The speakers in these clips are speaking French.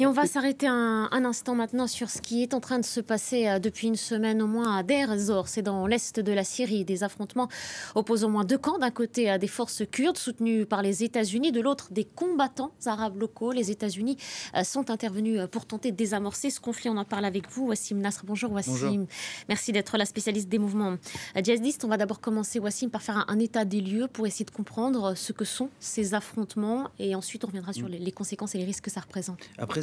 Et on va s'arrêter un, instant maintenant sur ce qui est en train de se passer euh, depuis une semaine au moins à Deir ez-Zor. C'est dans l'est de la Syrie. Des affrontements opposent au moins deux camps. D'un côté, à euh, des forces kurdes soutenues par les États-Unis. De l'autre, des combattants arabes locaux. Les États-Unis euh, sont intervenus pour tenter de désamorcer ce conflit. On en parle avec vous, Wassim Nasr. Bonjour, Wassim. Merci d'être la spécialiste des mouvements djihadistes. On va d'abord commencer, Wassim, par faire un, état des lieux pour essayer de comprendre ce que sont ces affrontements. Et ensuite, on reviendra sur mm. les, conséquences et les risques que ça représente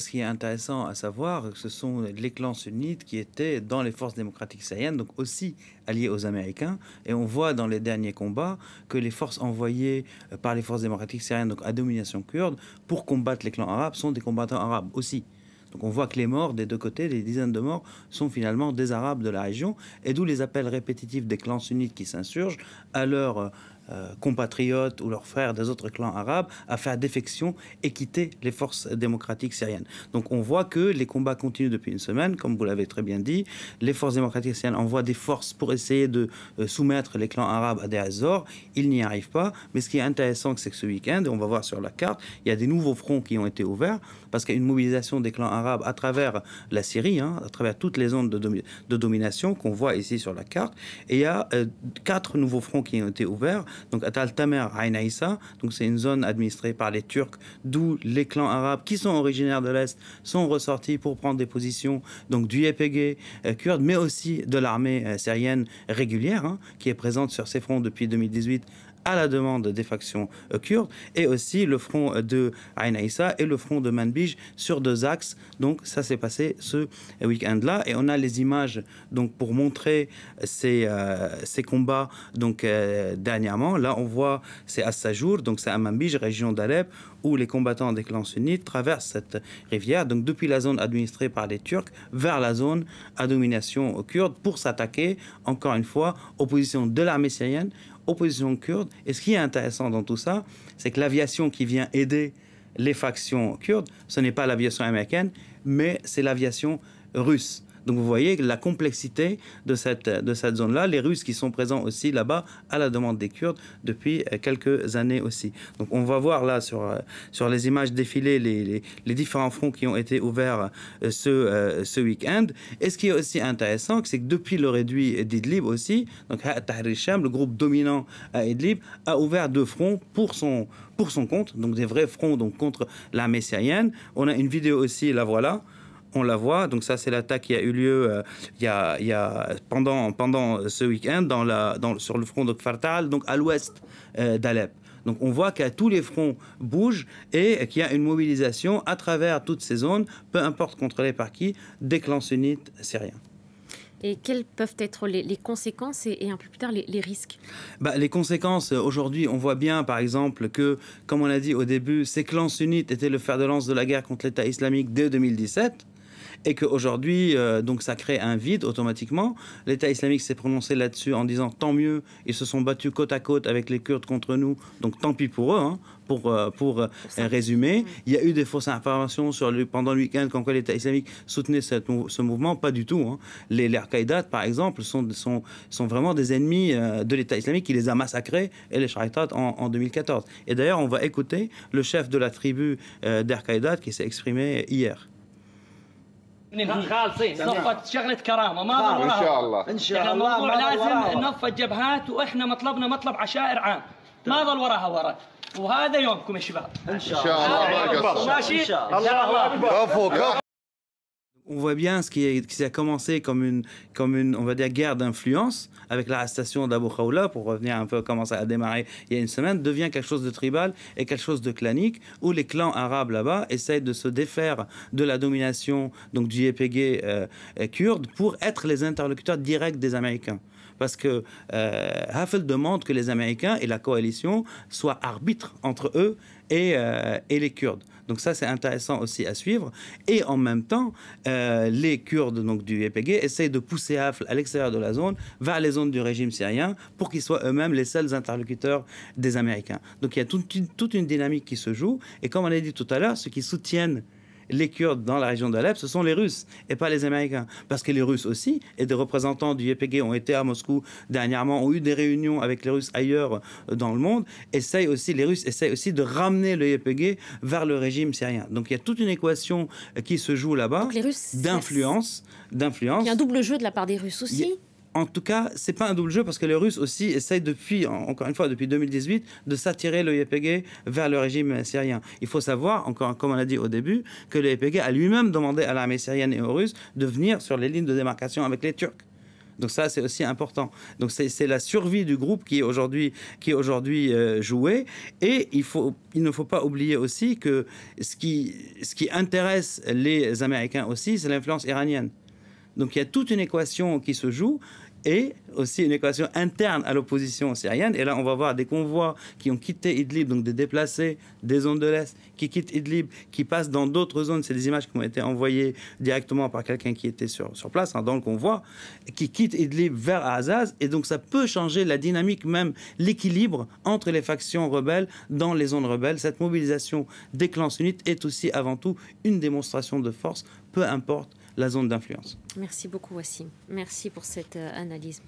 ce qui est intéressant à savoir, ce sont les clans sunnites qui étaient dans les forces démocratiques syriennes, donc aussi alliés aux Américains. Et on voit dans les derniers combats que les forces envoyées euh, par les forces démocratiques syriennes, donc à domination kurde, pour combattre les clans arabes, sont des combattants arabes aussi. Donc on voit que les morts des deux côtés, les dizaines de morts, sont finalement des Arabes de la région, et d'où les appels répétitifs des clans sunnites qui s'insurgent à leur euh, euh, compatriotes ou leurs frères des autres clans arabes à faire défection et quitter les forces démocratiques syriennes. Donc on voit que les combats continuent depuis une semaine, comme vous l'avez très bien dit. Les forces démocratiques syriennes envoient des forces pour essayer de euh, soumettre les clans arabes à des Azores. Ils n'y arrivent pas. Mais ce qui est intéressant, c'est que ce week-end, on va voir sur la carte, il y a des nouveaux fronts qui ont été ouverts parce qu'il y a une mobilisation des clans arabes à travers la Syrie, hein, à travers toutes les zones de, domination qu'on voit ici sur la carte. Et il y a euh, quatre nouveaux fronts qui ont été ouverts donc Atal Tamer Ain donc c'est une zone administrée par les Turcs, d'où les clans arabes qui sont originaires de l'Est sont ressortis pour prendre des positions donc du YPG euh, kurde, mais aussi de l'armée euh, syrienne régulière hein, qui est présente sur ces fronts depuis 2018 à la demande des factions euh, kurdes, et aussi le front euh, de Ain et le front de Manbij sur deux axes. Donc ça s'est passé ce week-end-là, et on a les images donc pour montrer ces, euh, combats donc dernièrement. Là, on voit c'est à Sajour, donc c'est à Manbij, région d'Alep, où les combattants des clans sunnites traversent cette rivière, donc depuis la zone administrée par les Turcs vers la zone à domination kurde pour s'attaquer, encore une fois, aux positions de l'armée syrienne, opposition kurde. Et ce qui est intéressant dans tout ça, c'est que l'aviation qui vient aider les factions kurdes, ce n'est pas l'aviation américaine, mais c'est l'aviation russe. Donc vous voyez la complexité de cette, de cette zone-là, les Russes qui sont présents aussi là-bas à la demande des Kurdes depuis euh, quelques années aussi. Donc on va voir là sur, euh, les images défilées les, différents fronts qui ont été ouverts euh, ce, week-end. Et ce qui est aussi intéressant, c'est que depuis le réduit d'Idlib aussi, le groupe dominant à Idlib, a ouvert deux fronts pour son, pour son compte, donc des vrais fronts donc contre l'armée syrienne. On a une vidéo aussi, la voilà, on la voit. Donc ça, c'est l'attaque qui a eu lieu euh, il, y a, pendant, pendant euh, ce week-end dans dans, sur le front de Kfartal, donc à l'ouest euh, d'Alep. Donc on voit qu'à tous les fronts bougent et qu'il y a une mobilisation à travers toutes ces zones, peu importe contrôlée par qui, des clans sunnites syriens. Et quelles peuvent être les, conséquences et, un peu plus tard les, risques bah, Les conséquences, aujourd'hui, on voit bien par exemple que, comme on a dit au début, ces clans sunnites étaient le fer de lance de la guerre contre l'État islamique dès 2017 et qu'aujourd'hui, euh, donc ça crée un vide automatiquement. L'État islamique s'est prononcé là-dessus en disant tant mieux, ils se sont battus côte à côte avec les Kurdes contre nous, donc tant pis pour eux. Hein, pour, euh, pour, euh, résumer, mm. il y a eu des fausses informations sur le, pendant le week-end quand l'État islamique soutenait ce mouvement. Pas du tout. Hein. Les, al par exemple, sont, sont, vraiment des ennemis de l'État islamique qui les a massacrés et les sharqat en, en 2014. Et d'ailleurs, on va écouter le chef de la tribu dal qui s'est exprimé hier. ننهي خالصين نفت شغله كرامه ما ضر ان شاء الله ان شاء الله الموضوع ما لازم ننفض الجبهات واحنا مطلبنا مطلب عشائر عام ما طيب. ضل وراها ورا وهذا يومكم يا شباب ان شاء الله ان شاء الله ماشي الله اكبر كفو كفو on voit bien ce qui, est, a commencé comme une, comme on va dire, guerre d'influence avec l'arrestation d'Abu Khawla, pour revenir un peu comment ça a démarré il y a une semaine, devient quelque chose de tribal et quelque chose de clanique, où les clans arabes là-bas essayent de se défaire de la domination donc du YPG euh, euh, kurde pour être les interlocuteurs directs des Américains parce que euh, Hafel demande que les Américains et la coalition soient arbitres entre eux euh, et, les Kurdes. Donc ça, c'est intéressant aussi à suivre. Et en même temps, euh, les Kurdes donc, du YPG essayent de pousser Afl à l'extérieur de la zone, vers les zones du régime syrien, pour qu'ils soient eux-mêmes les seuls interlocuteurs des Américains. Donc il y a toute une, toute une dynamique qui se joue. Et comme on l'a dit tout à l'heure, ceux qui soutiennent les Kurdes dans la région d'Alep, ce sont les Russes et pas les Américains. Parce que les Russes aussi, et des représentants du YPG ont été à Moscou dernièrement, ont eu des réunions avec les Russes ailleurs euh, dans le monde, essayent aussi, les Russes essayent aussi de ramener le YPG vers le régime syrien. Donc il y a toute une équation euh, qui se joue là-bas d'influence. Il y a un double jeu de la part des Russes aussi en tout cas, c'est pas un double jeu parce que les Russes aussi essayent depuis, encore une fois, depuis 2018, de s'attirer le YPG e vers le régime syrien. Il faut savoir, encore comme on l'a dit au début, que le YPG e a lui-même demandé à l'armée syrienne et aux Russes de venir sur les lignes de démarcation avec les Turcs. Donc ça, c'est aussi important. Donc c'est la survie du groupe qui est aujourd'hui qui euh, jouée. Et il faut il ne faut pas oublier aussi que ce qui ce qui intéresse les Américains aussi, c'est l'influence iranienne. Donc il y a toute une équation qui se joue et aussi une équation interne à l'opposition syrienne. Et là, on va voir des convois qui ont quitté Idlib, donc des déplacés des zones de l'Est, qui quittent Idlib, qui passent dans d'autres zones. C'est des images qui ont été envoyées directement par quelqu'un qui était sur, place, hein, dans le convoi, qui quittent Idlib vers Azaz. Et donc, ça peut changer la dynamique, même l'équilibre entre les factions rebelles dans les zones rebelles. Cette mobilisation des clans sunnites est aussi, avant tout, une démonstration de force, peu importe la zone d'influence. Merci beaucoup, Wassim. Merci pour cette euh, analyse.